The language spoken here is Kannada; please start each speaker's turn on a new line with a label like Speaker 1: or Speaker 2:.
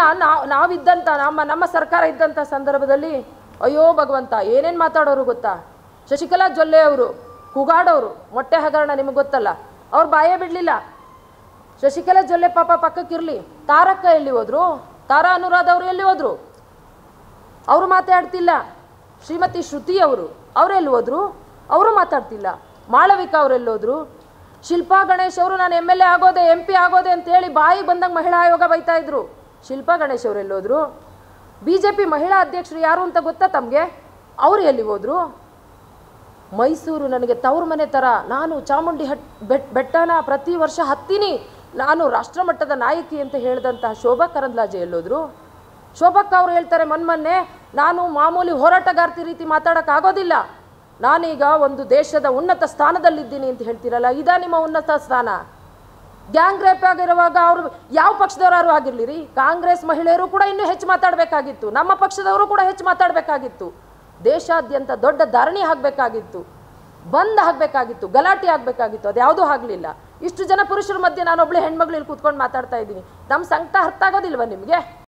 Speaker 1: ನಾವ್ ನಾವು ನಾವಿದ್ದಂಥ ನಮ್ಮ ನಮ್ಮ ಸರ್ಕಾರ ಇದ್ದಂತ ಸಂದರ್ಭದಲ್ಲಿ ಅಯ್ಯೋ ಭಗವಂತ ಏನೇನ್ ಮಾತಾಡೋರು ಗೊತ್ತಾ ಶಶಿಕಲಾ ಜೊಲ್ಲೆ ಅವರು ಕುಗಾಡೋರು ಮೊಟ್ಟೆ ಹಗರಣ ನಿಮಗೆ ಗೊತ್ತಲ್ಲ ಅವ್ರು ಬಾಯೇ ಬಿಡಲಿಲ್ಲ ಶಶಿಕಲಾ ಜೊಲ್ಲೆ ಪಾಪ ಪಕ್ಕಕ್ಕಿರಲಿ ತಾರಕ್ಕ ಎಲ್ಲಿ ಹೋದ್ರು ತಾರಾ ಅನುರಾಧ ಅವರು ಎಲ್ಲಿ ಹೋದ್ರು ಅವರು ಮಾತಾಡ್ತಿಲ್ಲ ಶ್ರೀಮತಿ ಶ್ರುತಿ ಅವರು ಎಲ್ಲಿ ಹೋದ್ರು ಅವರು ಮಾತಾಡ್ತಿಲ್ಲ ಮಾಳವಿಕಾ ಅವರೆಲ್ಲಿ ಹೋದ್ರು ಶಿಲ್ಪಾ ಗಣೇಶ್ ಅವರು ನಾನು ಎಮ್ ಎಲ್ ಎ ಆಗೋದೆ ಎಂ ಪಿ ಆಗೋದೆ ಅಂತೇಳಿ ಬಾಯಿ ಬಂದಂಗೆ ಮಹಿಳಾ ಆಯೋಗ ಬೈತಾ ಇದ್ರು ಶಿಲ್ಪಾ ಗಣೇಶ್ ಅವರು ಹೋದರು ಬಿ ಜೆ ಪಿ ಮಹಿಳಾ ಅಧ್ಯಕ್ಷರು ಯಾರು ಅಂತ ಗೊತ್ತಾ ತಮಗೆ ಅವರು ಎಲ್ಲಿ ಹೋದರು ಮೈಸೂರು ನನಗೆ ತವ್ರ ಮನೆ ಥರ ನಾನು ಚಾಮುಂಡಿ ಹಟ್ ಬೆಟ್ ಬೆಟ್ಟನ ಪ್ರತಿ ವರ್ಷ ಹತ್ತೀನಿ ನಾನು ರಾಷ್ಟ್ರಮಟ್ಟದ ನಾಯಕಿ ಅಂತ ಹೇಳಿದಂತಹ ಶೋಭಾ ಕರಂದ್ಲಾಜೆ ಎಲ್ಲೋದ್ರು ಶೋಭಕ್ಕ ಅವರು ಹೇಳ್ತಾರೆ ಮೊನ್ಮೊನ್ನೆ ನಾನು ಮಾಮೂಲಿ ಹೋರಾಟಗಾರ್ತಿ ರೀತಿ ಮಾತಾಡೋಕ್ಕಾಗೋದಿಲ್ಲ ನಾನೀಗ ಒಂದು ದೇಶದ ಉನ್ನತ ಸ್ಥಾನದಲ್ಲಿದ್ದೀನಿ ಅಂತ ಹೇಳ್ತೀರಲ್ಲ ಇದಾ ನಿಮ್ಮ ಉನ್ನತ ಸ್ಥಾನ ಗ್ಯಾಂಗ್ ರೇಪ್ ಆಗಿರುವಾಗ ಅವರು ಯಾವ ಪಕ್ಷದವರಾರು ಆಗಿರಲಿ ರೀ ಕಾಂಗ್ರೆಸ್ ಮಹಿಳೆಯರು ಕೂಡ ಇನ್ನೂ ಹೆಚ್ಚು ಮಾತಾಡಬೇಕಾಗಿತ್ತು ನಮ್ಮ ಪಕ್ಷದವರು ಕೂಡ ಹೆಚ್ಚು ಮಾತಾಡಬೇಕಾಗಿತ್ತು ದೇಶಾದ್ಯಂತ ದೊಡ್ಡ ಧರಣಿ ಆಗಬೇಕಾಗಿತ್ತು ಬಂದ್ ಆಗಬೇಕಾಗಿತ್ತು ಗಲಾಟೆ ಆಗಬೇಕಾಗಿತ್ತು ಅದು ಯಾವುದೂ ಆಗಲಿಲ್ಲ ಇಷ್ಟು ಜನ ಪುರುಷರ ಮಧ್ಯೆ ನಾನೊಬ್ಳು ಹೆಣ್ಮಗಳು ಇಲ್ಲಿ ಕೂತ್ಕೊಂಡು ಮಾತಾಡ್ತಾ ಇದ್ದೀನಿ ನಮ್ಮ ಸಂಕಟ ಅರ್ಥ ಆಗೋದಿಲ್ವ ನಿಮಗೆ